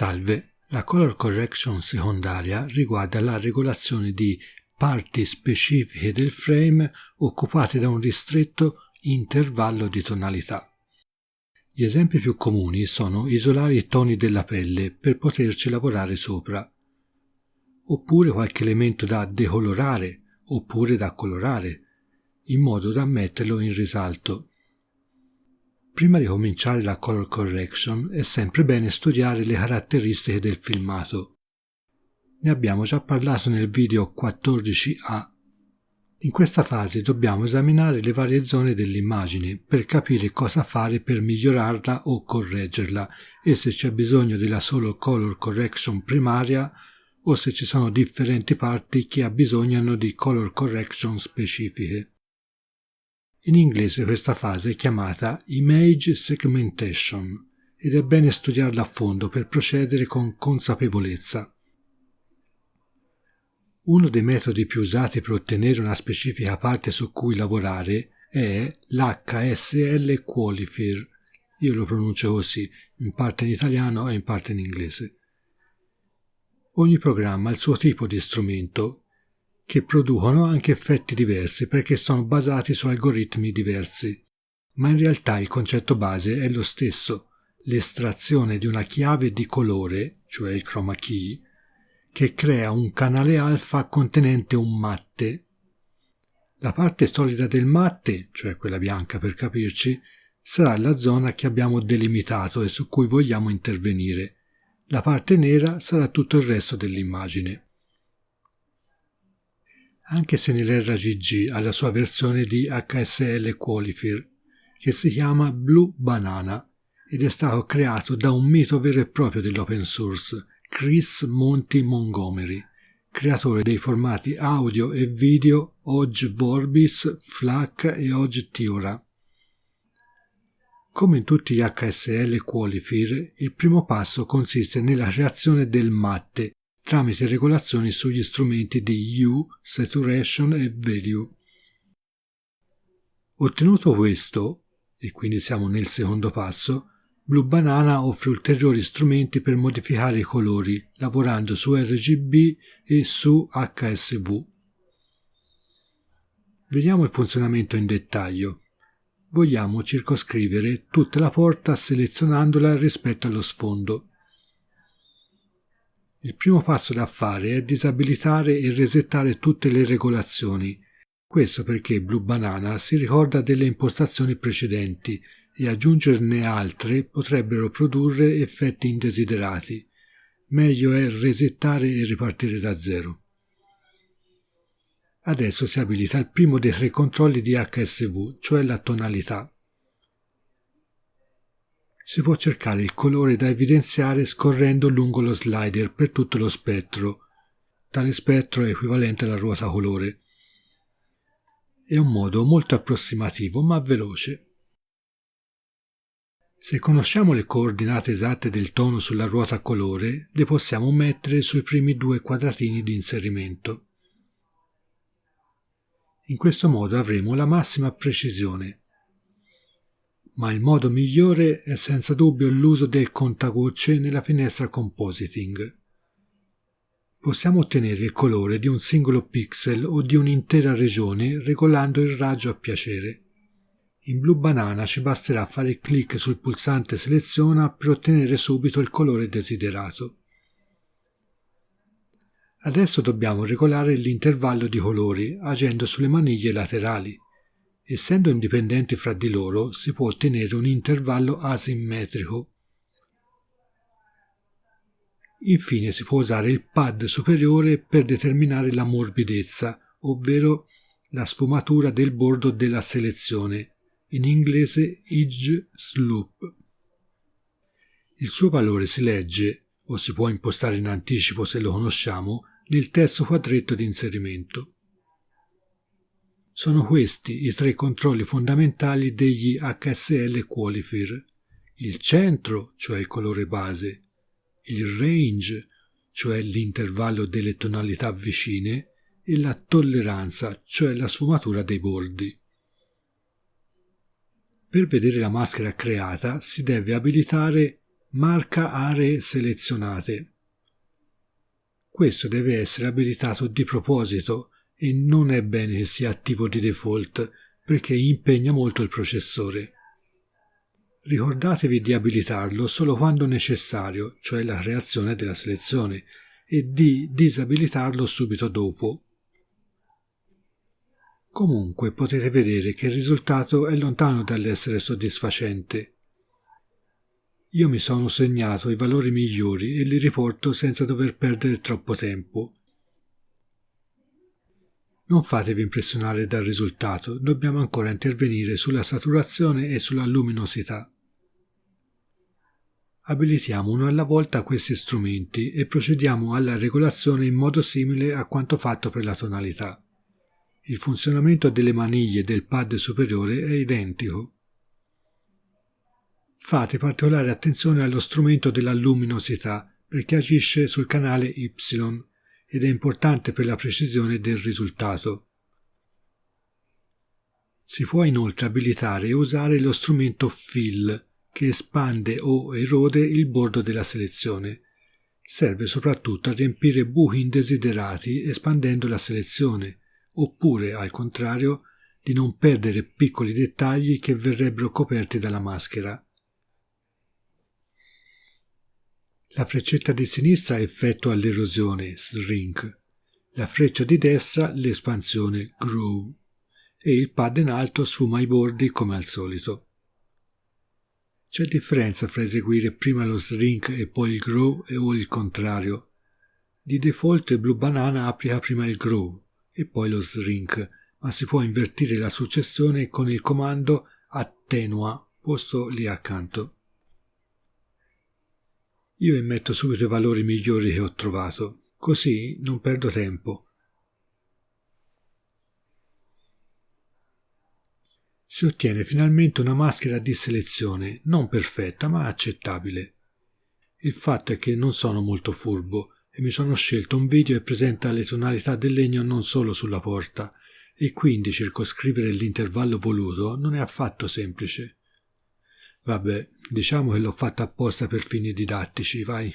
Salve, la color correction secondaria riguarda la regolazione di parti specifiche del frame occupate da un ristretto intervallo di tonalità. Gli esempi più comuni sono isolare i toni della pelle per poterci lavorare sopra, oppure qualche elemento da decolorare oppure da colorare, in modo da metterlo in risalto. Prima di cominciare la color correction è sempre bene studiare le caratteristiche del filmato. Ne abbiamo già parlato nel video 14a. In questa fase dobbiamo esaminare le varie zone dell'immagine per capire cosa fare per migliorarla o correggerla e se c'è bisogno della solo color correction primaria o se ci sono differenti parti che ha di color correction specifiche. In inglese questa fase è chiamata Image Segmentation ed è bene studiarla a fondo per procedere con consapevolezza. Uno dei metodi più usati per ottenere una specifica parte su cui lavorare è l'HSL Qualifier. Io lo pronuncio così, in parte in italiano e in parte in inglese. Ogni programma ha il suo tipo di strumento, che producono anche effetti diversi perché sono basati su algoritmi diversi. Ma in realtà il concetto base è lo stesso, l'estrazione di una chiave di colore, cioè il chroma key, che crea un canale alfa contenente un matte. La parte solida del matte, cioè quella bianca per capirci, sarà la zona che abbiamo delimitato e su cui vogliamo intervenire. La parte nera sarà tutto il resto dell'immagine anche se nell'RGG ha la sua versione di HSL Qualifier, che si chiama Blue Banana ed è stato creato da un mito vero e proprio dell'open source, Chris Monty Montgomery, creatore dei formati audio e video Oggi Vorbis, FLAC e Oggi Tiora. Come in tutti gli HSL Qualifier, il primo passo consiste nella creazione del matte, tramite regolazioni sugli strumenti di U, saturation e value. Ottenuto questo, e quindi siamo nel secondo passo, Blue Banana offre ulteriori strumenti per modificare i colori, lavorando su RGB e su HSV. Vediamo il funzionamento in dettaglio. Vogliamo circoscrivere tutta la porta selezionandola rispetto allo sfondo. Il primo passo da fare è disabilitare e resettare tutte le regolazioni. Questo perché Blue Banana si ricorda delle impostazioni precedenti e aggiungerne altre potrebbero produrre effetti indesiderati. Meglio è resettare e ripartire da zero. Adesso si abilita il primo dei tre controlli di HSV, cioè la tonalità si può cercare il colore da evidenziare scorrendo lungo lo slider per tutto lo spettro. Tale spettro è equivalente alla ruota colore. È un modo molto approssimativo ma veloce. Se conosciamo le coordinate esatte del tono sulla ruota colore, le possiamo mettere sui primi due quadratini di inserimento. In questo modo avremo la massima precisione ma il modo migliore è senza dubbio l'uso del contagocce nella finestra compositing. Possiamo ottenere il colore di un singolo pixel o di un'intera regione regolando il raggio a piacere. In blu Banana ci basterà fare clic sul pulsante seleziona per ottenere subito il colore desiderato. Adesso dobbiamo regolare l'intervallo di colori agendo sulle maniglie laterali. Essendo indipendenti fra di loro, si può ottenere un intervallo asimmetrico. Infine si può usare il pad superiore per determinare la morbidezza, ovvero la sfumatura del bordo della selezione, in inglese edge slope. Il suo valore si legge, o si può impostare in anticipo se lo conosciamo, nel terzo quadretto di inserimento. Sono questi i tre controlli fondamentali degli HSL Qualifier. Il centro, cioè il colore base, il range, cioè l'intervallo delle tonalità vicine, e la tolleranza, cioè la sfumatura dei bordi. Per vedere la maschera creata si deve abilitare Marca aree selezionate. Questo deve essere abilitato di proposito e non è bene che sia attivo di default perché impegna molto il processore. Ricordatevi di abilitarlo solo quando necessario, cioè la creazione della selezione, e di disabilitarlo subito dopo. Comunque potete vedere che il risultato è lontano dall'essere soddisfacente. Io mi sono segnato i valori migliori e li riporto senza dover perdere troppo tempo. Non fatevi impressionare dal risultato, dobbiamo ancora intervenire sulla saturazione e sulla luminosità. Abilitiamo uno alla volta questi strumenti e procediamo alla regolazione in modo simile a quanto fatto per la tonalità. Il funzionamento delle maniglie del pad superiore è identico. Fate particolare attenzione allo strumento della luminosità perché agisce sul canale Y ed è importante per la precisione del risultato. Si può inoltre abilitare e usare lo strumento Fill, che espande o erode il bordo della selezione. Serve soprattutto a riempire buchi indesiderati espandendo la selezione, oppure, al contrario, di non perdere piccoli dettagli che verrebbero coperti dalla maschera. La freccetta di sinistra effettua l'erosione, shrink, la freccia di destra l'espansione, grow, e il pad in alto sfuma i bordi come al solito. C'è differenza fra eseguire prima lo shrink e poi il grow e o il contrario. Di default Blue Banana applica prima il grow e poi lo shrink, ma si può invertire la successione con il comando attenua posto lì accanto. Io immetto subito i valori migliori che ho trovato, così non perdo tempo. Si ottiene finalmente una maschera di selezione, non perfetta ma accettabile. Il fatto è che non sono molto furbo e mi sono scelto un video che presenta le tonalità del legno non solo sulla porta, e quindi circoscrivere l'intervallo voluto non è affatto semplice. Vabbè, diciamo che l'ho fatta apposta per fini didattici, vai.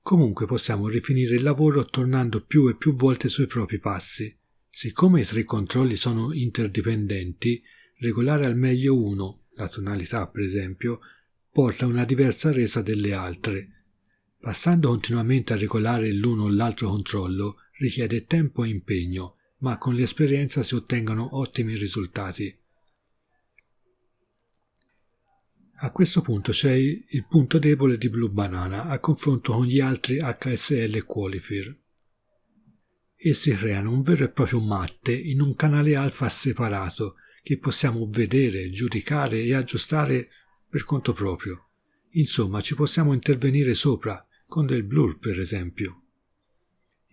Comunque possiamo rifinire il lavoro tornando più e più volte sui propri passi. Siccome i tre controlli sono interdipendenti, regolare al meglio uno, la tonalità per esempio, porta a una diversa resa delle altre. Passando continuamente a regolare l'uno o l'altro controllo richiede tempo e impegno, ma con l'esperienza si ottengono ottimi risultati. A questo punto c'è il punto debole di Blue Banana a confronto con gli altri HSL Qualifier. Essi creano un vero e proprio matte in un canale alfa separato che possiamo vedere, giudicare e aggiustare per conto proprio. Insomma, ci possiamo intervenire sopra, con del blur per esempio.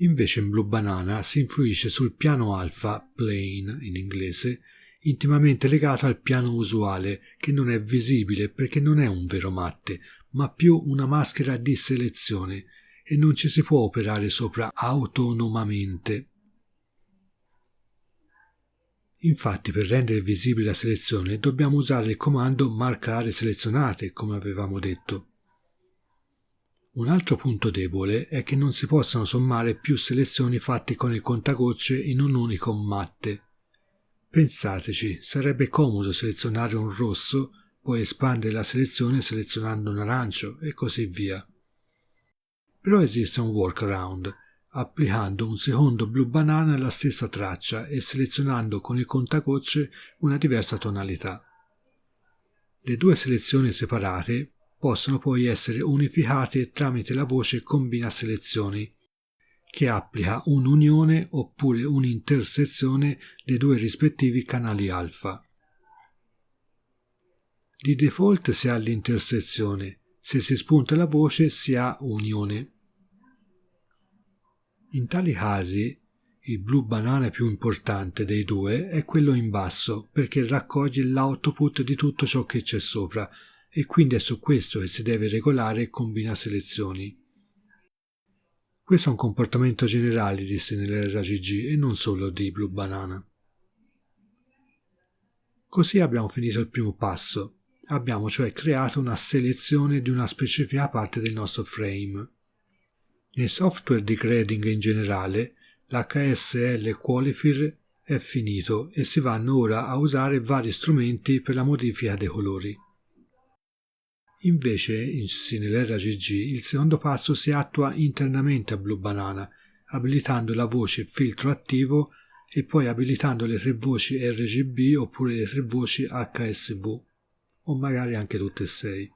Invece in Blue Banana si influisce sul piano alfa, plane in inglese, intimamente legato al piano usuale, che non è visibile perché non è un vero matte, ma più una maschera di selezione, e non ci si può operare sopra autonomamente. Infatti per rendere visibile la selezione dobbiamo usare il comando Marcare selezionate, come avevamo detto. Un altro punto debole è che non si possono sommare più selezioni fatte con il contagocce in un unico matte. Pensateci, sarebbe comodo selezionare un rosso, poi espandere la selezione selezionando un arancio e così via. Però esiste un workaround, applicando un secondo blu banana alla stessa traccia e selezionando con il contagocce una diversa tonalità. Le due selezioni separate possono poi essere unificate tramite la voce combina selezioni che applica un'unione oppure un'intersezione dei due rispettivi canali alfa. Di default si ha l'intersezione, se si spunta la voce si ha unione. In tali casi il blu banale più importante dei due è quello in basso perché raccoglie l'output di tutto ciò che c'è sopra e quindi è su questo che si deve regolare e combina selezioni. Questo è un comportamento generale, disse nell'era Gigi, e non solo di Blue Banana. Così abbiamo finito il primo passo. Abbiamo cioè creato una selezione di una specifica parte del nostro frame. Nel software di grading in generale, l'HSL Qualifier è finito e si vanno ora a usare vari strumenti per la modifica dei colori. Invece, in, nell'RGG, il secondo passo si attua internamente a Blue Banana, abilitando la voce filtro attivo e poi abilitando le tre voci RGB oppure le tre voci HSV, o magari anche tutte e sei,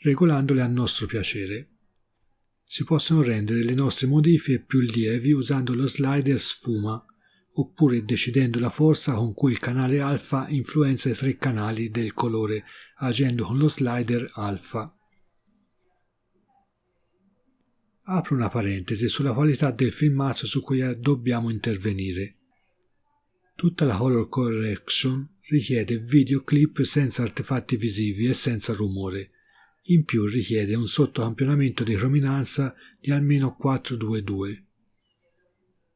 regolandole a nostro piacere. Si possono rendere le nostre modifiche più lievi usando lo slider sfuma, oppure decidendo la forza con cui il canale alfa influenza i tre canali del colore agendo con lo slider alfa. Apro una parentesi sulla qualità del filmato su cui dobbiamo intervenire. Tutta la color correction richiede videoclip senza artefatti visivi e senza rumore. In più richiede un sottocampionamento di crominanza di almeno 422.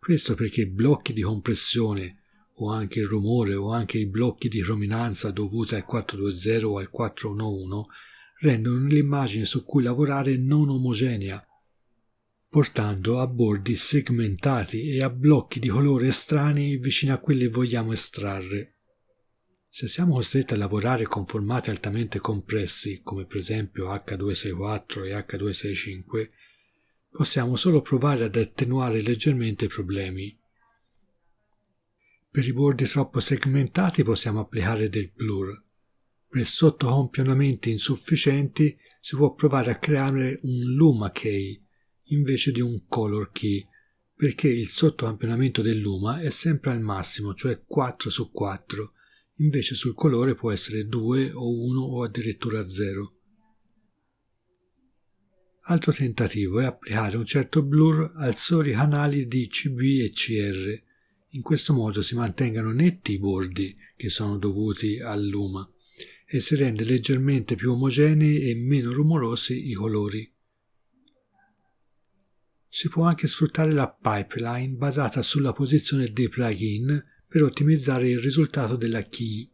Questo perché blocchi di compressione o anche il rumore o anche i blocchi di crominanza dovuti al 420 o al 411 rendono l'immagine su cui lavorare non omogenea, portando a bordi segmentati e a blocchi di colore estranei vicino a quelli che vogliamo estrarre. Se siamo costretti a lavorare con formati altamente compressi, come per esempio H264 e H265, possiamo solo provare ad attenuare leggermente i problemi. Per i bordi troppo segmentati possiamo applicare del blur. Per sottocampionamenti insufficienti si può provare a creare un luma key invece di un color key perché il sottocampionamento del luma è sempre al massimo, cioè 4 su 4, invece sul colore può essere 2 o 1 o addirittura 0. Altro tentativo è applicare un certo blur al soli canali di CB e CR. In questo modo si mantengano netti i bordi che sono dovuti al luma e si rende leggermente più omogenei e meno rumorosi i colori. Si può anche sfruttare la pipeline basata sulla posizione dei plugin per ottimizzare il risultato della key.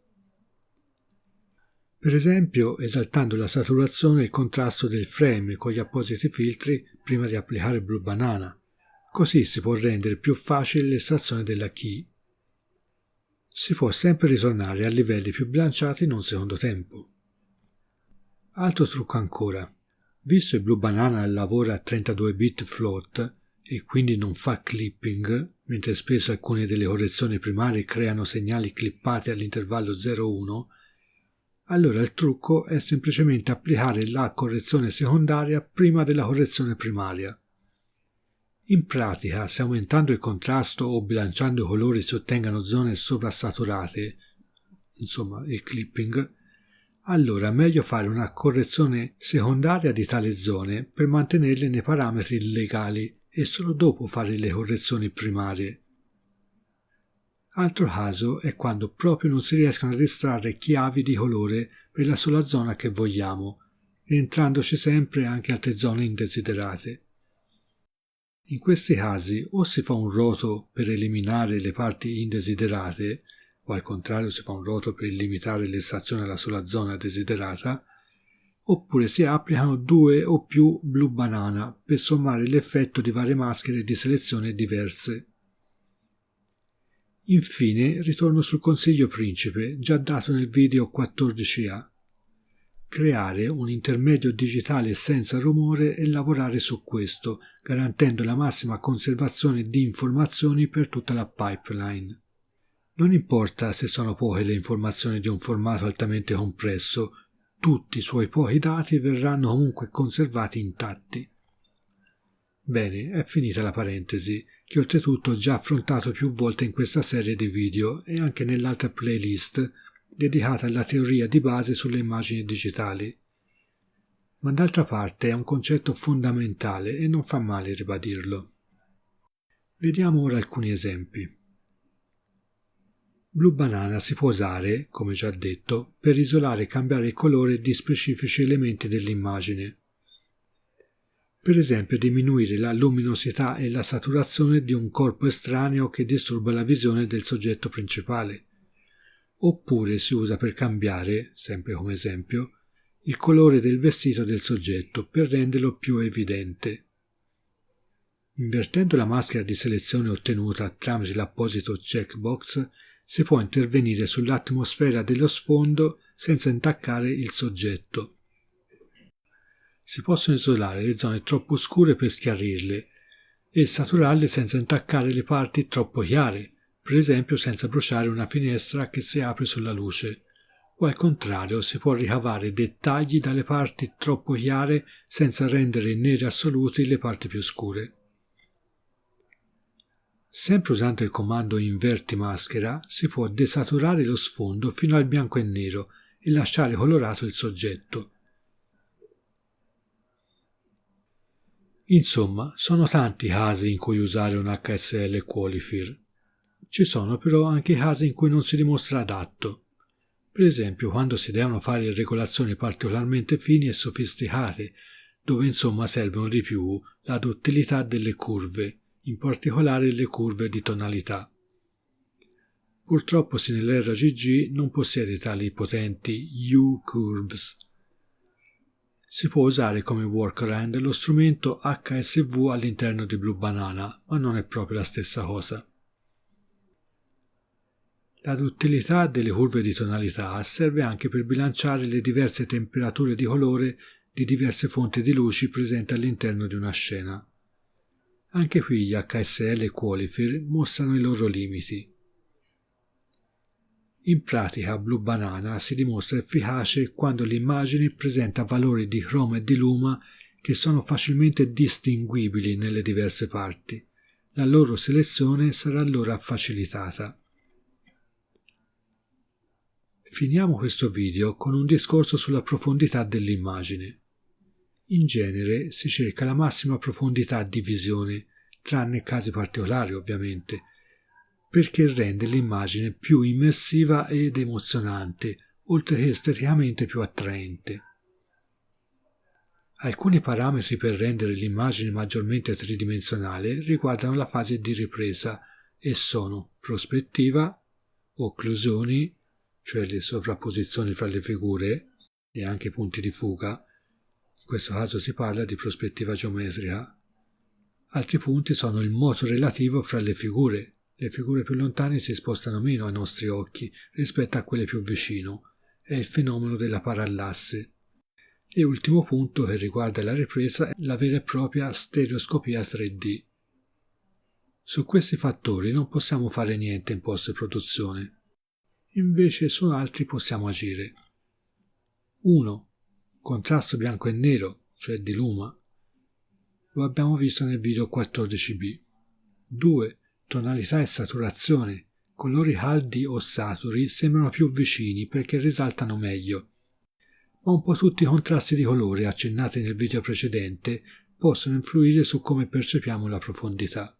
Per esempio esaltando la saturazione e il contrasto del frame con gli appositi filtri prima di applicare Blue Banana. Così si può rendere più facile l'estrazione della key. Si può sempre ritornare a livelli più bilanciati in un secondo tempo. Altro trucco ancora. Visto che Blue Banana lavora a 32 bit float e quindi non fa clipping, mentre spesso alcune delle correzioni primarie creano segnali clippati all'intervallo 0-1, allora il trucco è semplicemente applicare la correzione secondaria prima della correzione primaria. In pratica, se aumentando il contrasto o bilanciando i colori si ottengano zone sovrasaturate, insomma il clipping, allora è meglio fare una correzione secondaria di tale zone per mantenerle nei parametri legali e solo dopo fare le correzioni primarie. Altro caso è quando proprio non si riescono a distrarre chiavi di colore per la sola zona che vogliamo, rientrandoci sempre anche altre zone indesiderate. In questi casi o si fa un roto per eliminare le parti indesiderate, o al contrario si fa un roto per limitare l'estrazione alla sola zona desiderata, oppure si applicano due o più blu banana per sommare l'effetto di varie maschere di selezione diverse. Infine ritorno sul consiglio principe già dato nel video 14A. Creare un intermedio digitale senza rumore e lavorare su questo, garantendo la massima conservazione di informazioni per tutta la pipeline. Non importa se sono poche le informazioni di un formato altamente compresso, tutti i suoi pochi dati verranno comunque conservati intatti. Bene, è finita la parentesi, che oltretutto ho già affrontato più volte in questa serie di video e anche nell'altra playlist dedicata alla teoria di base sulle immagini digitali. Ma d'altra parte è un concetto fondamentale e non fa male ribadirlo. Vediamo ora alcuni esempi. Blue Banana si può usare, come già detto, per isolare e cambiare il colore di specifici elementi dell'immagine per esempio diminuire la luminosità e la saturazione di un corpo estraneo che disturba la visione del soggetto principale. Oppure si usa per cambiare, sempre come esempio, il colore del vestito del soggetto per renderlo più evidente. Invertendo la maschera di selezione ottenuta tramite l'apposito checkbox, si può intervenire sull'atmosfera dello sfondo senza intaccare il soggetto si possono isolare le zone troppo scure per schiarirle e saturarle senza intaccare le parti troppo chiare, per esempio senza bruciare una finestra che si apre sulla luce, o al contrario si può ricavare dettagli dalle parti troppo chiare senza rendere nere assoluti le parti più scure. Sempre usando il comando inverti maschera si può desaturare lo sfondo fino al bianco e nero e lasciare colorato il soggetto, Insomma, sono tanti i casi in cui usare un HSL Qualifier. Ci sono però anche casi in cui non si dimostra adatto. Per esempio, quando si devono fare regolazioni particolarmente fini e sofisticate, dove insomma servono di più la duttilità delle curve, in particolare le curve di tonalità. Purtroppo se nell'RGG non possiede tali potenti U-curves, si può usare come workaround lo strumento HSV all'interno di Blue Banana, ma non è proprio la stessa cosa. La duttilità delle curve di tonalità serve anche per bilanciare le diverse temperature di colore di diverse fonti di luci presenti all'interno di una scena. Anche qui gli HSL e Qualifier mostrano i loro limiti. In pratica Blue Banana si dimostra efficace quando l'immagine presenta valori di chroma e di Luma che sono facilmente distinguibili nelle diverse parti. La loro selezione sarà allora facilitata. Finiamo questo video con un discorso sulla profondità dell'immagine. In genere si cerca la massima profondità di visione, tranne casi particolari ovviamente, perché rende l'immagine più immersiva ed emozionante, oltre che esteticamente più attraente. Alcuni parametri per rendere l'immagine maggiormente tridimensionale riguardano la fase di ripresa e sono prospettiva, occlusioni, cioè le sovrapposizioni fra le figure e anche punti di fuga, in questo caso si parla di prospettiva geometrica. Altri punti sono il moto relativo fra le figure, le figure più lontane si spostano meno ai nostri occhi rispetto a quelle più vicino. È il fenomeno della parallassi. E ultimo punto che riguarda la ripresa è la vera e propria stereoscopia 3D. Su questi fattori non possiamo fare niente in post-produzione. Invece su altri possiamo agire. 1. Contrasto bianco e nero, cioè di luma. Lo abbiamo visto nel video 14b. 2. Tonalità e saturazione. Colori caldi o saturi sembrano più vicini perché risaltano meglio. Ma un po' tutti i contrasti di colore accennati nel video precedente possono influire su come percepiamo la profondità.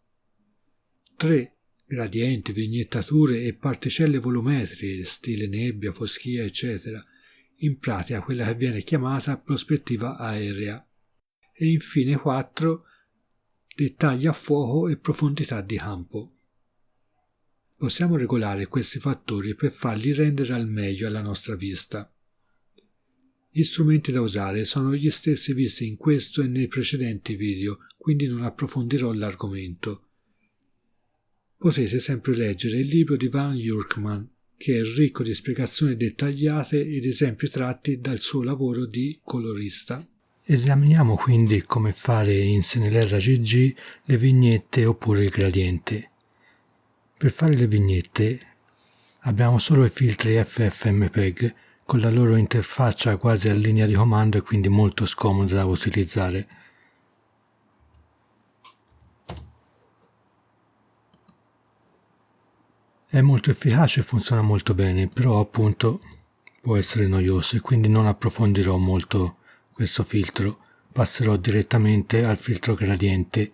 3. Gradienti, vignettature e particelle volumetriche, stile nebbia, foschia, eccetera, in pratica quella che viene chiamata prospettiva aerea. E infine 4 di taglia a fuoco e profondità di campo. Possiamo regolare questi fattori per farli rendere al meglio alla nostra vista. Gli strumenti da usare sono gli stessi visti in questo e nei precedenti video, quindi non approfondirò l'argomento. Potete sempre leggere il libro di Van Jurkman, che è ricco di spiegazioni dettagliate ed esempi tratti dal suo lavoro di colorista. Esaminiamo quindi come fare in Senelr GG le vignette oppure il gradiente. Per fare le vignette abbiamo solo i filtri FFmpeg con la loro interfaccia quasi a linea di comando e quindi molto scomoda da utilizzare. È molto efficace e funziona molto bene, però appunto può essere noioso e quindi non approfondirò molto questo filtro passerò direttamente al filtro gradiente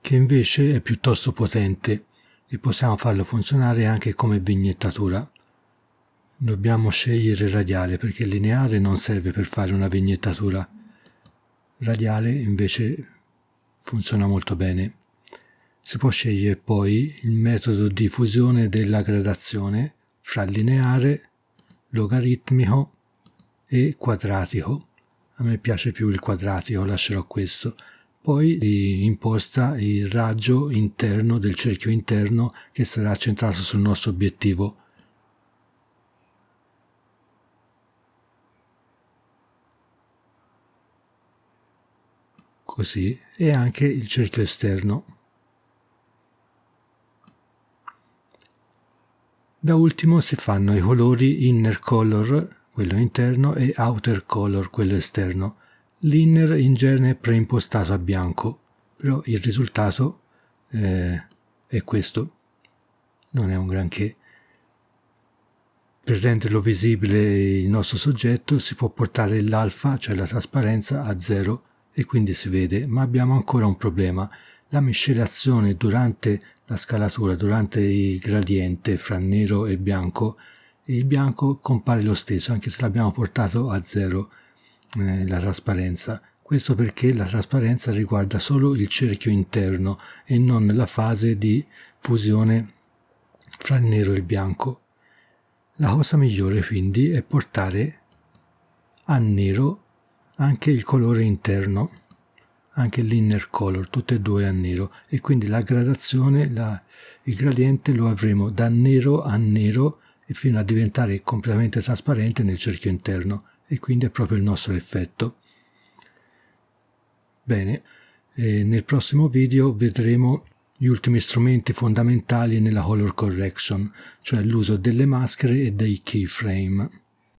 che invece è piuttosto potente e possiamo farlo funzionare anche come vignettatura. Dobbiamo scegliere radiale perché lineare non serve per fare una vignettatura. Radiale invece funziona molto bene. Si può scegliere poi il metodo di fusione della gradazione fra lineare, logaritmico e quadratico a me piace più il quadrato, io lascerò questo. Poi si imposta il raggio interno del cerchio interno che sarà centrato sul nostro obiettivo. Così, e anche il cerchio esterno. Da ultimo si fanno i colori inner color quello interno, e outer color, quello esterno. L'inner in genere è preimpostato a bianco, però il risultato eh, è questo. Non è un granché. Per renderlo visibile il nostro soggetto si può portare l'alfa, cioè la trasparenza, a zero e quindi si vede, ma abbiamo ancora un problema. La miscelazione durante la scalatura, durante il gradiente fra nero e bianco, il bianco compare lo stesso anche se l'abbiamo portato a zero eh, la trasparenza questo perché la trasparenza riguarda solo il cerchio interno e non la fase di fusione fra il nero e il bianco la cosa migliore quindi è portare a nero anche il colore interno anche l'inner color, tutte e due a nero e quindi la gradazione, la, il gradiente lo avremo da nero a nero fino a diventare completamente trasparente nel cerchio interno e quindi è proprio il nostro effetto. Bene, e nel prossimo video vedremo gli ultimi strumenti fondamentali nella color correction, cioè l'uso delle maschere e dei keyframe.